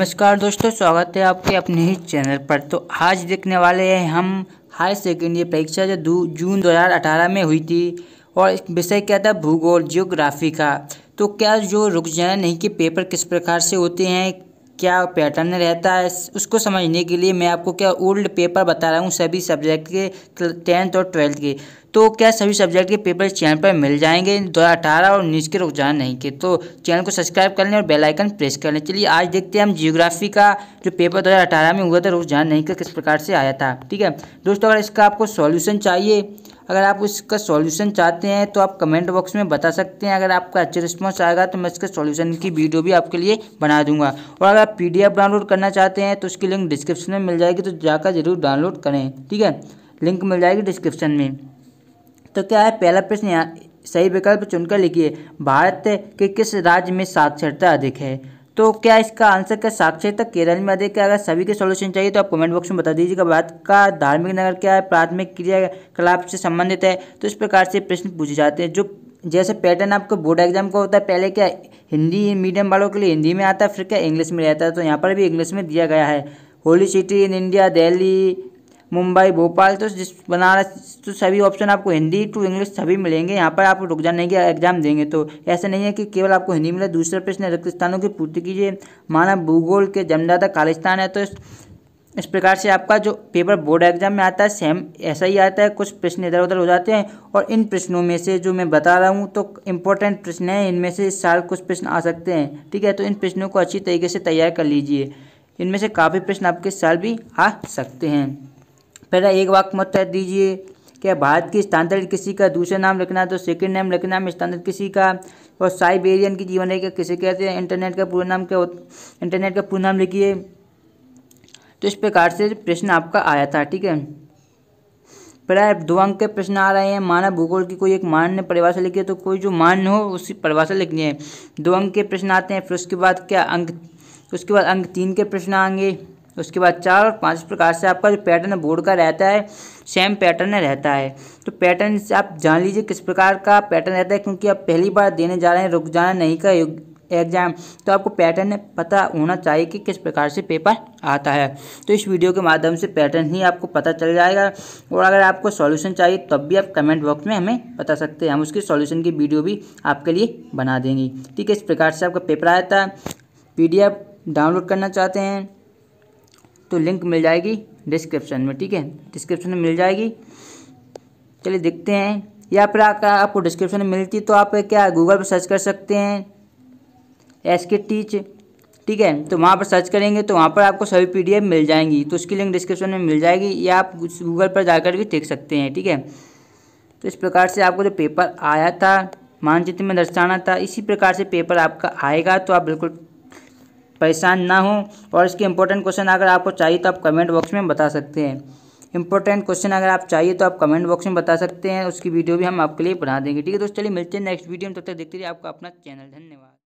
नमस्कार दोस्तों स्वागत है आपके अपने ही चैनल पर तो आज देखने वाले हैं हम हाई सेकेंडरी परीक्षा जो जून 2018 में हुई थी और विषय क्या था भूगोल जियोग्राफी का तो क्या जो रुक जाना नहीं कि पेपर किस प्रकार से होते हैं क्या पैटर्न रहता है उसको समझने के लिए मैं आपको क्या ओल्ड पेपर बता रहा हूँ सभी सब्जेक्ट के टेंथ और ट्वेल्थ के तो क्या सभी सब्जेक्ट के पेपर चैनल पर मिल जाएंगे दो अठारह और नीच के रुझान नहीं के तो चैनल को सब्सक्राइब कर लें और बेल आइकन प्रेस कर लें चलिए आज देखते हैं हम जियोग्राफी का जो पेपर अठारह में हुआ था रुझान नहीं का किस प्रकार से आया था ठीक है दोस्तों अगर इसका आपको सॉल्यूशन चाहिए अगर आप इसका सॉल्यूशन चाहते हैं तो आप कमेंट बॉक्स में बता सकते हैं अगर आपका अच्छा रिस्पॉन्स आएगा तो मैं इसके सॉल्यूशन की वीडियो भी आपके लिए बना दूंगा और अगर आप पी डाउनलोड करना चाहते हैं तो उसकी लिंक डिस्क्रिप्शन में मिल जाएगी तो जाकर जरूर डाउनलोड करें ठीक है लिंक मिल जाएगी डिस्क्रिप्शन में तो क्या है पहला प्रश्न यहाँ सही विकल्प चुनकर लिखिए भारत के किस राज्य में साक्षरता अधिक है तो क्या इसका आंसर क्या साक्षरता केरल में अधिक अगर सभी के सॉल्यूशन चाहिए तो आप कमेंट बॉक्स में बता दीजिएगा भारत का धार्मिक नगर क्या है प्राथमिक क्रियाकलाप से संबंधित है तो इस प्रकार से प्रश्न पूछे जाते हैं जो जैसे पैटर्न आपको बोर्ड एग्जाम का होता है पहले क्या हिंदी मीडियम वालों के लिए हिंदी में आता है फिर क्या इंग्लिश में रहता है तो यहाँ पर भी इंग्लिश में दिया गया है holy city in India Delhi Mumbai Bhopal तो जिस बनारस तो सभी ऑप्शन आपको हिंदी टू इंग्लिश सभी मिलेंगे यहाँ पर आप रुक जाने के एग्जाम देंगे तो ऐसा नहीं है कि केवल आपको हिंदी मिले दूसरा प्रश्न रिक्त स्थानों की पूर्ति कीजिए माना भूगोल के जमदादा खालिस्तान है तो इस इस प्रकार से आपका जो पेपर बोर्ड एग्जाम में आता है सेम ऐसा ही आता है कुछ प्रश्न इधर उधर हो जाते हैं और इन प्रश्नों में से जो मैं बता रहा हूँ तो इम्पोर्टेंट प्रश्न हैं इनमें से इस साल कुछ प्रश्न आ सकते हैं ठीक है तो इन प्रश्नों को अच्छी तरीके से तैयार कर लीजिए इनमें से काफ़ी प्रश्न आपके साल भी आ सकते हैं पहला एक वाक्य मत दीजिए क्या भारत की स्थानांतरित किसी का दूसरा नाम रखना तो सेकंड नेम रखना में स्थानांतरित किसी का और साइबेरियन की जीवन रेखा किसे कहते हैं इंटरनेट का पूरा नाम क्या इंटरनेट का पूरा नाम लिखिए तो इस प्रकार से प्रश्न आपका आया था ठीक है प्राय दो अंक के प्रश्न आ रहे हैं मानव भूगोल की कोई एक मान्य परिभाषा लिखी है तो कोई जो मान्य हो उसकी परिभाषा लिखनी है दो अंक के प्रश्न आते हैं फिर उसके बाद क्या अंक उसके बाद अंक तीन के प्रश्न आएंगे उसके बाद चार और पाँच प्रकार से आपका जो पैटर्न बोर्ड का रहता है सेम पैटर्न रहता है तो पैटर्न आप जान लीजिए किस प्रकार का पैटर्न रहता है क्योंकि आप पहली बार देने जा रहे हैं रुक जाना नहीं का एग्जाम तो आपको पैटर्न पता होना चाहिए कि किस प्रकार से पेपर आता है तो इस वीडियो के माध्यम से पैटर्न ही आपको पता चल जाएगा और अगर आपको सॉल्यूशन चाहिए तब भी आप कमेंट बॉक्स में हमें बता सकते हैं हम उसकी सॉल्यूशन की वीडियो भी आपके लिए बना देंगे ठीक है इस प्रकार से आपका पेपर आया है पी डाउनलोड करना चाहते हैं तो लिंक मिल जाएगी डिस्क्रिप्शन में ठीक है डिस्क्रिप्शन में मिल जाएगी चलिए देखते हैं या फिर आपका आपको डिस्क्रिप्शन में मिलती तो आप क्या गूगल पर सर्च कर सकते हैं एस के टीच ठीक है तो वहाँ पर सर्च करेंगे तो वहाँ पर आपको सभी पी मिल जाएंगी तो उसकी लिंक डिस्क्रिप्शन में मिल जाएगी या आप गूगल पर जाकर भी देख सकते हैं ठीक है तो इस प्रकार से आपको जो पेपर आया था मानचित्र में दर्शाना था इसी प्रकार से पेपर आपका आएगा तो आप बिल्कुल परेशान ना हो और इसके इंपॉर्टेंट क्वेश्चन अगर आपको चाहिए तो आप कमेंट बॉक्स में बता सकते हैं इंपॉर्टेंट क्वेश्चन अगर आप चाहिए तो आप कमेंट बॉक्स में बता सकते हैं उसकी वीडियो भी हम आपके लिए बना देंगे ठीक है दोस्तों चलिए मिलते हैं नेक्स्ट वीडियो में तब तक देखते रहिए आपका अपना चैनल धन्यवाद